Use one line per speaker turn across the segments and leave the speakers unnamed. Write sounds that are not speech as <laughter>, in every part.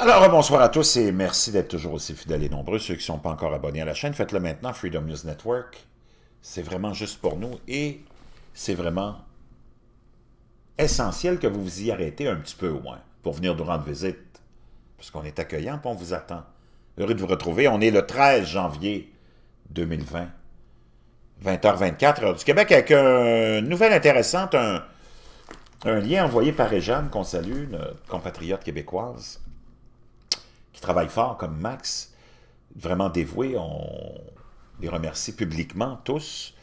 Alors, bonsoir à tous et merci d'être toujours aussi fidèles et nombreux. Ceux qui ne sont pas encore abonnés à la chaîne, faites-le maintenant, Freedom News Network. C'est vraiment juste pour nous et c'est vraiment essentiel que vous vous y arrêtez un petit peu au moins pour venir nous rendre visite, parce qu'on est accueillant et on vous attend. Heureux de vous retrouver. On est le 13 janvier 2020, 20h24, heure du Québec, avec une nouvelle intéressante, un, lien envoyé par Ejeanne, qu'on salue, notre compatriote québécoise, travaille fort, comme Max, vraiment dévoué On les remercie publiquement tous.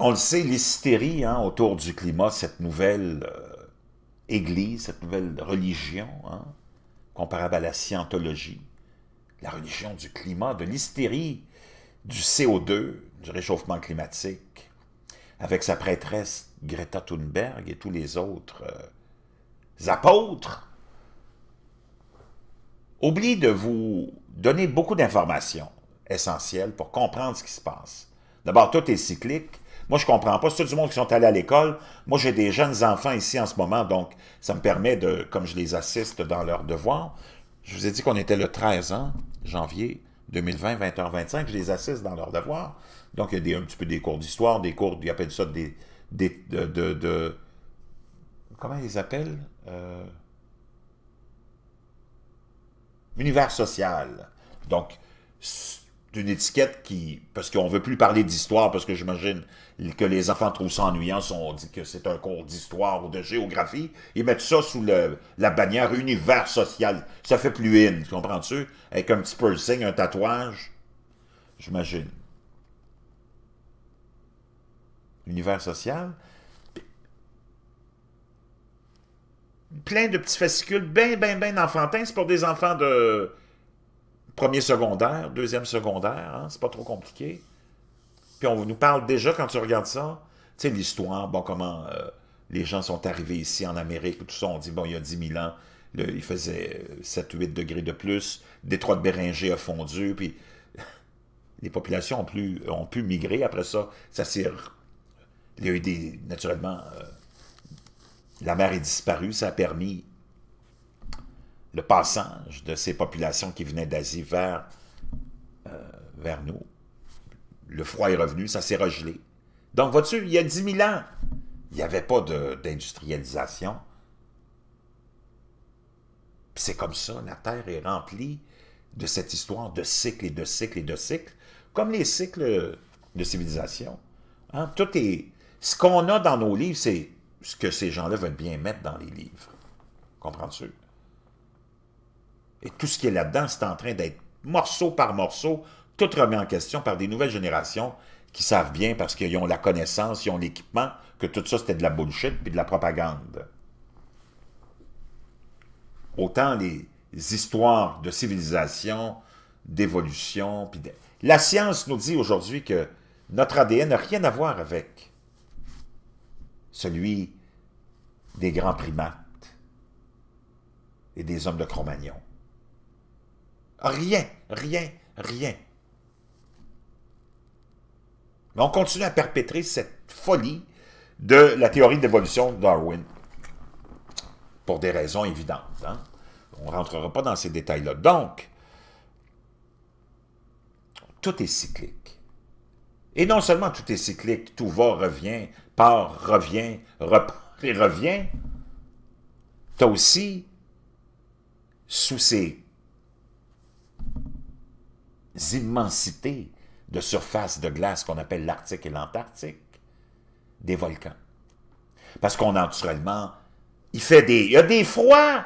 On le sait, l'hystérie hein, autour du climat, cette nouvelle euh, église, cette nouvelle religion, hein, comparable à la scientologie, la religion du climat, de l'hystérie, du CO2, du réchauffement climatique, avec sa prêtresse Greta Thunberg et tous les autres euh, apôtres oublie de vous donner beaucoup d'informations essentielles pour comprendre ce qui se passe. D'abord, tout est cyclique. Moi, je ne comprends pas. C'est tout le monde qui sont allés à l'école. Moi, j'ai des jeunes enfants ici en ce moment, donc ça me permet de, comme je les assiste dans leurs devoirs, je vous ai dit qu'on était le 13 ans, janvier 2020, 20h25, je les assiste dans leurs devoirs. Donc, il y a un petit peu des cours d'histoire, des cours, ils appellent ça des... de, de, comment ils les appellent? Euh, univers social. Donc, d'une étiquette qui... Parce qu'on veut plus parler d'histoire, parce que j'imagine que les enfants trouvent ça ennuyant si on dit que c'est un cours d'histoire ou de géographie. Ils mettent ça sous le, la bannière univers social. Ça fait plus in, comprends-tu? Avec un petit piercing, un tatouage. J'imagine. Univers social? plein de petits fascicules, bien, bien, bien enfantins. C'est pour des enfants de premier secondaire, deuxième secondaire, hein, c'est pas trop compliqué. Puis on nous parle déjà, quand tu regardes ça, tu sais, l'histoire, bon, comment euh, les gens sont arrivés ici en Amérique, tout ça, on dit, bon, il y a 10 000 ans, il faisait 7-8 degrés de plus, détroit de Béringer a fondu, puis <laughs> les populations ont, ont pu migrer après ça. Ça s'est... Il y a eu des, naturellement... Euh, la mer est disparue, ça a permis le passage de ces populations qui venaient d'Asie vers, euh, vers nous. Le froid est revenu, ça s'est regelé. Donc, vois-tu, il y a 10 000 ans, il n'y avait pas d'industrialisation. C'est comme ça, la Terre est remplie de cette histoire de cycles et de cycles et de cycles, comme les cycles de civilisation. Hein. Tout est... Ce qu'on a dans nos livres, c'est ce que ces gens-là veulent bien mettre dans les livres. Comprends-tu? Et tout ce qui est là-dedans, c'est en train d'être morceau par morceau, tout remis en question par des nouvelles générations qui savent bien parce qu'ils ont la connaissance, ils ont l'équipement, que tout ça c'était de la bullshit puis de la propagande. Autant les histoires de civilisation, d'évolution, puis la science nous dit aujourd'hui que notre ADN n'a rien à voir avec celui des grands primates et des hommes de Cro-Magnon. Rien, rien, rien. Mais on continue à perpétrer cette folie de la théorie de l'évolution de Darwin, pour des raisons évidentes. Hein. On ne rentrera pas dans ces détails-là. Donc, tout est cyclique. Et non seulement tout est cyclique, tout va, revient, part, revient, repart et revient, tu as aussi, sous ces immensités de surface de glace qu'on appelle l'Arctique et l'Antarctique, des volcans. Parce qu'on a naturellement, il fait des... Il y a des froids!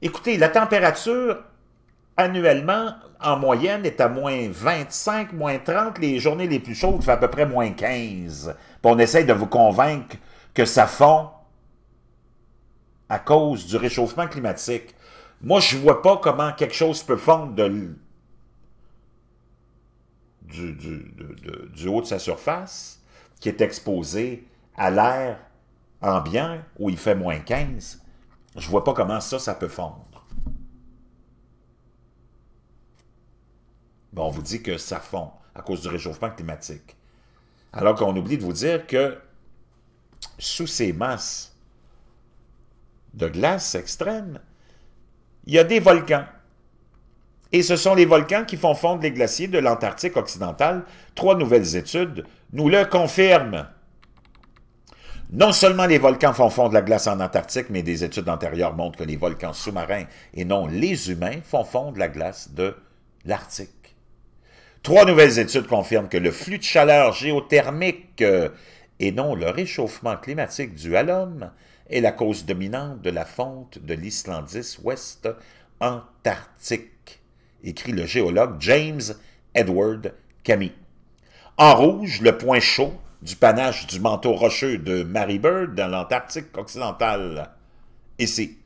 Écoutez, la température annuellement, en moyenne, est à moins 25, moins 30. Les journées les plus chaudes, fait à peu près moins 15. on essaye de vous convaincre que ça fond à cause du réchauffement climatique. Moi, je vois pas comment quelque chose peut fondre de, du, du, haut de sa surface qui est exposé à l'air ambiant où il fait moins 15. Je vois pas comment ça, ça peut fondre. on vous dit que ça fond à cause du réchauffement climatique. Alors qu'on oublie de vous dire que sous ces masses de glace extrême, il y a des volcans. Et ce sont les volcans qui font fondre les glaciers de l'Antarctique occidentale. Trois nouvelles études nous le confirment. Non seulement les volcans font fondre la glace en Antarctique, mais des études antérieures montrent que les volcans sous-marins et non les humains font fondre la glace de l'Arctique. Trois nouvelles études confirment que le flux de chaleur géothermique euh, et non le réchauffement climatique dû à l'homme est la cause dominante de la fonte de l'Islandis ouest antarctique, écrit le géologue James Edward Camille. En rouge, le point chaud du panache du manteau rocheux de Bird dans l'Antarctique occidentale. Ici.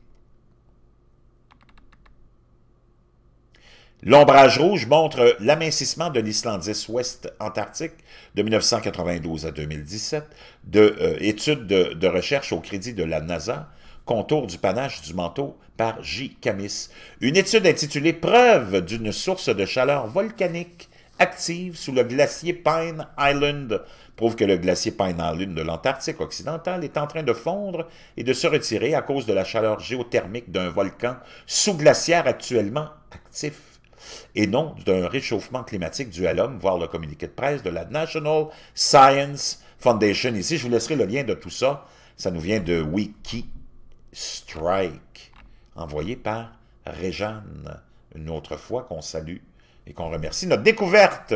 L'ombrage rouge montre l'amincissement de l'Islandis ouest antarctique de 1992 à 2017, de euh, études de, recherche au crédit de la NASA, contour du panache du manteau par J. Camis. Une étude intitulée Preuve d'une source de chaleur volcanique active sous le glacier Pine Island prouve que le glacier Pine Island de l'Antarctique occidental est en train de fondre et de se retirer à cause de la chaleur géothermique d'un volcan sous-glaciaire actuellement actif et non d'un réchauffement climatique dû à l'homme, voir le communiqué de presse de la National Science Foundation. Ici, je vous laisserai le lien de tout ça. Ça nous vient de Wiki Strike, envoyé par Réjeanne, une autre fois qu'on salue et qu'on remercie. Notre découverte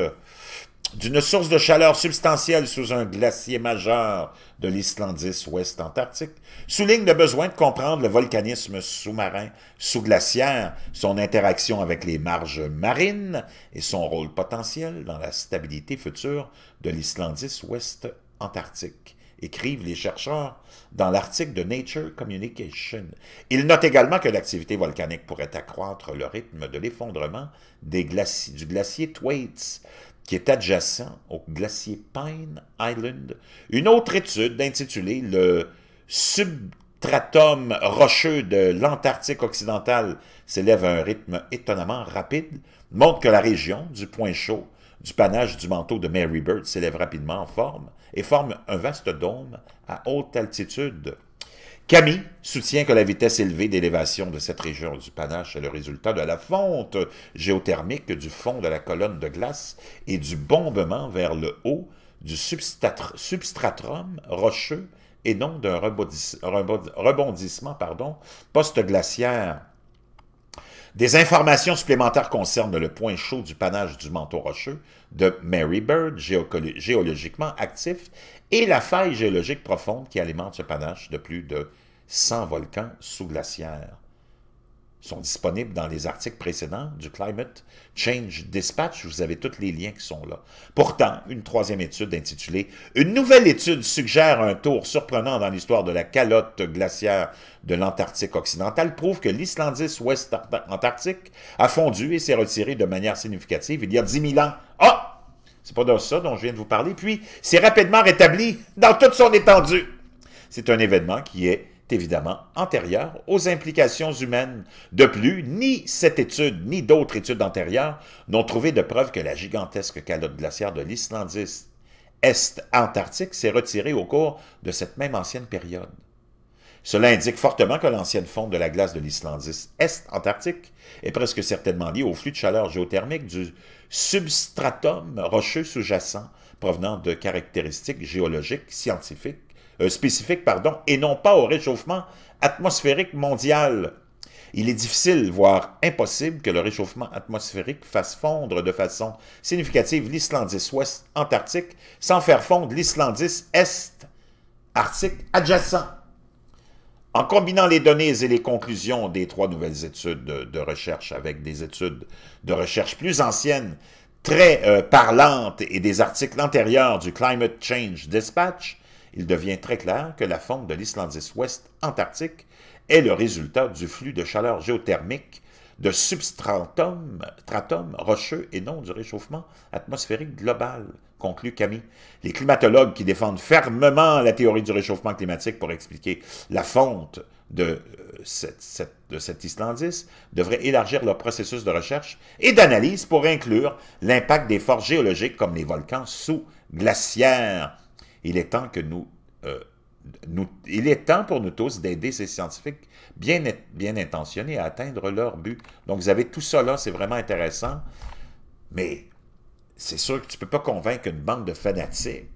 d'une source de chaleur substantielle sous un glacier majeur de l'Islandis ouest antarctique, souligne le besoin de comprendre le volcanisme sous-marin, sous-glaciaire, son interaction avec les marges marines et son rôle potentiel dans la stabilité future de l'Islandis ouest antarctique écrivent les chercheurs dans l'article de Nature Communication. Ils notent également que l'activité volcanique pourrait accroître le rythme de l'effondrement du glacier Thwaites, qui est adjacent au glacier Pine Island, une autre étude intitulée Le substratum rocheux de l'Antarctique occidental s'élève à un rythme étonnamment rapide, montre que la région du point chaud du panache du manteau de Mary Bird s'élève rapidement en forme et forme un vaste dôme à haute altitude. Camille soutient que la vitesse élevée d'élévation de cette région du panache est le résultat de la fonte géothermique du fond de la colonne de glace et du bombement vers le haut du substratrum rocheux et non d'un rebondissement, rebondissement post-glaciaire des informations supplémentaires concernent le point chaud du panache du manteau rocheux de Mary Bird, géologiquement actif, et la faille géologique profonde qui alimente ce panache de plus de 100 volcans sous-glaciaires sont disponibles dans les articles précédents du Climate Change Dispatch. Vous avez tous les liens qui sont là. Pourtant, une troisième étude intitulée « Une nouvelle étude suggère un tour surprenant dans l'histoire de la calotte glaciaire de l'Antarctique occidental prouve que l'Islandis ouest antarctique a fondu et s'est retiré de manière significative il y a 10 000 ans. » Ah! C'est pas de ça dont je viens de vous parler. Puis, c'est rapidement rétabli dans toute son étendue. C'est un événement qui est évidemment antérieure aux implications humaines. De plus, ni cette étude ni d'autres études antérieures n'ont trouvé de preuve que la gigantesque calotte glaciaire de l'Islande est antarctique s'est retirée au cours de cette même ancienne période. Cela indique fortement que l'ancienne fonte de la glace de l'islande est antarctique est presque certainement liée au flux de chaleur géothermique du substratum rocheux sous-jacent provenant de caractéristiques géologiques scientifiques euh, spécifique, pardon, et non pas au réchauffement atmosphérique mondial. Il est difficile, voire impossible, que le réchauffement atmosphérique fasse fondre de façon significative l'Islandis ouest antarctique sans faire fondre l'Islandis est arctique adjacent. En combinant les données et les conclusions des trois nouvelles études de, recherche avec des études de recherche plus anciennes, très euh, parlantes et des articles antérieurs du Climate Change Dispatch, il devient très clair que la fonte de l'Islandis ouest antarctique est le résultat du flux de chaleur géothermique de substratum stratum rocheux et non du réchauffement atmosphérique global, conclut Camille. Les climatologues qui défendent fermement la théorie du réchauffement climatique pour expliquer la fonte de, euh, cette, cette, de cet Islandis devraient élargir leur processus de recherche et d'analyse pour inclure l'impact des forces géologiques comme les volcans sous-glaciaires il est temps que euh, nous... il est temps pour nous tous d'aider ces scientifiques bien, bien intentionnés à atteindre leur but. Donc, vous avez tout ça là, c'est vraiment intéressant. Mais c'est sûr que tu ne peux pas convaincre une bande de fanatiques.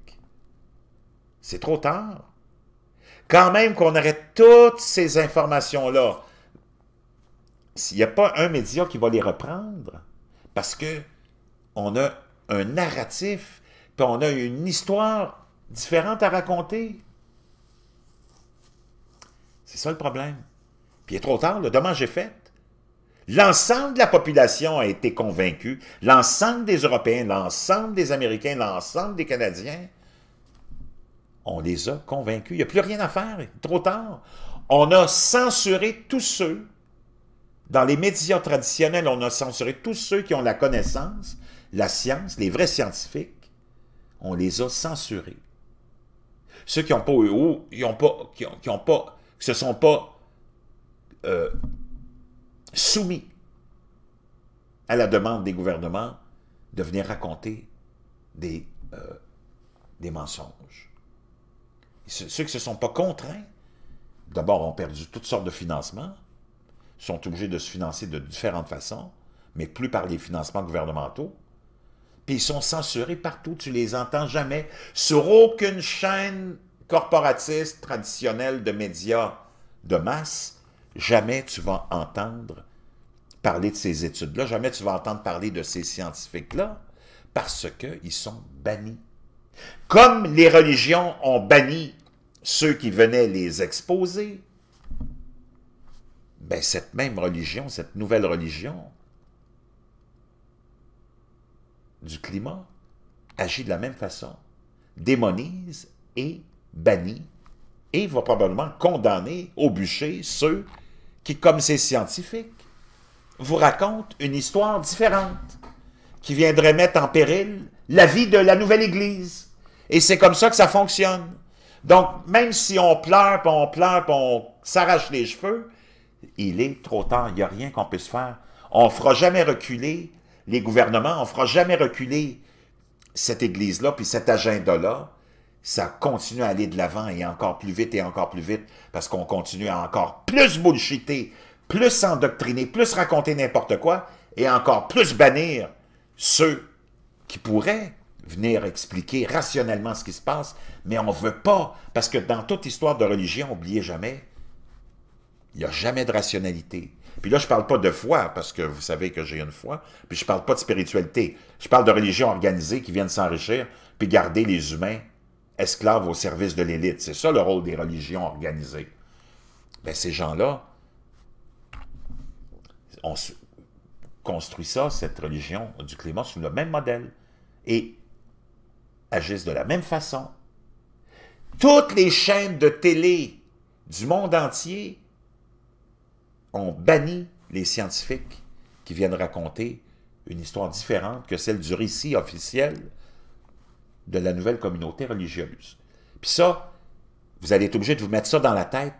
C'est trop tard. Quand même qu'on aurait toutes ces informations-là, s'il n'y a pas un média qui va les reprendre, parce que on a un narratif, puis on a une histoire différentes à raconter. C'est ça le problème. Puis il est trop tard, le dommage est fait. L'ensemble de la population a été convaincue, l'ensemble des Européens, l'ensemble des Américains, l'ensemble des Canadiens, on les a convaincus. Il n'y a plus rien à faire, trop tard. On a censuré tous ceux, dans les médias traditionnels, on a censuré tous ceux qui ont la connaissance, la science, les vrais scientifiques, on les a censurés. Ceux qui n'ont pas ont pas, qui, ont, pas, se sont pas euh, soumis à la demande des gouvernements de venir raconter des, euh, des mensonges. ceux qui ne se sont pas contraints, d'abord ont perdu toutes sortes de financements, sont obligés de se financer de différentes façons, mais plus par les financements gouvernementaux, puis ils sont censurés partout, tu les entends jamais. Sur aucune chaîne corporatiste traditionnelle de médias de masse, jamais tu vas entendre parler de ces études-là, jamais tu vas entendre parler de ces scientifiques-là, parce qu'ils sont bannis. Comme les religions ont banni ceux qui venaient les exposer, ben cette même religion, cette nouvelle religion, du climat agit de la même façon, démonise et bannit et va probablement condamner au bûcher ceux qui, comme ces scientifiques, vous racontent une histoire différente qui viendrait mettre en péril la vie de la nouvelle Église. Et c'est comme ça que ça fonctionne. Donc, même si on pleure, puis on pleure, puis on s'arrache les cheveux, il est trop tard. Il n'y a rien qu'on puisse faire. On ne fera jamais reculer les gouvernements, on ne fera jamais reculer cette Église-là, puis cet agenda-là, ça continue à aller de l'avant et encore plus vite et encore plus vite, parce qu'on continue à encore plus bullshiter, plus s'endoctriner, plus raconter n'importe quoi, et encore plus bannir ceux qui pourraient venir expliquer rationnellement ce qui se passe, mais on ne veut pas, parce que dans toute histoire de religion, n'oubliez jamais, il n'y a jamais de rationalité. Puis là, je parle pas de foi, parce que vous savez que j'ai une foi, puis je parle pas de spiritualité. Je parle de religions organisées qui viennent s'enrichir, puis garder les humains esclaves au service de l'élite. C'est ça le rôle des religions organisées. Bien, ces gens-là, on construit ça, cette religion du climat, sous le même modèle et agissent de la même façon. Toutes les chaînes de télé du monde entier on bannit les scientifiques qui viennent raconter une histoire différente que celle du récit officiel de la nouvelle communauté religieuse. Puis ça, vous allez être obligé de vous mettre ça dans la tête,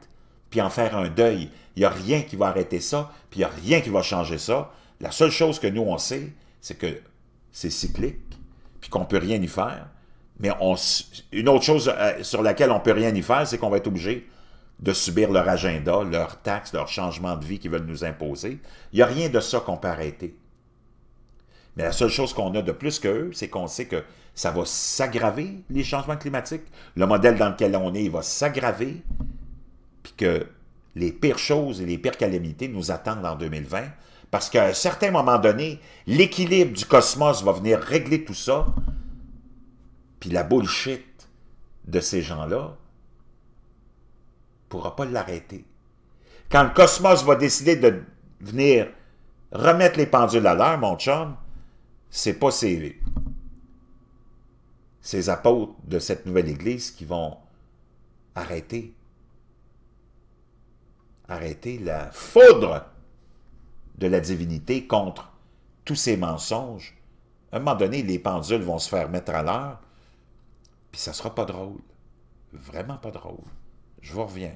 puis en faire un deuil. Il n'y a rien qui va arrêter ça, puis il n'y a rien qui va changer ça. La seule chose que nous, on sait, c'est que c'est cyclique, puis qu'on ne peut rien y faire. Mais on, une autre chose euh, sur laquelle on ne peut rien y faire, c'est qu'on va être obligé de subir leur agenda, leurs taxes, leurs changements de vie qu'ils veulent nous imposer. Il n'y a rien de ça qu'on peut arrêter. Mais la seule chose qu'on a de plus qu'eux, c'est qu'on sait que ça va s'aggraver, les changements climatiques. Le modèle dans lequel on est, il va s'aggraver, puis que les pires choses et les pires calamités nous attendent en 2020, parce qu'à un certain moment donné, l'équilibre du cosmos va venir régler tout ça, puis la bullshit de ces gens-là, pourra pas l'arrêter. Quand le cosmos va décider de venir remettre les pendules à l'heure, mon chum, c'est pas ces, ces apôtres de cette nouvelle Église qui vont arrêter. Arrêter la foudre de la divinité contre tous ces mensonges. À un moment donné, les pendules vont se faire mettre à l'heure, puis ça sera pas drôle. Vraiment pas drôle. Je vous reviens.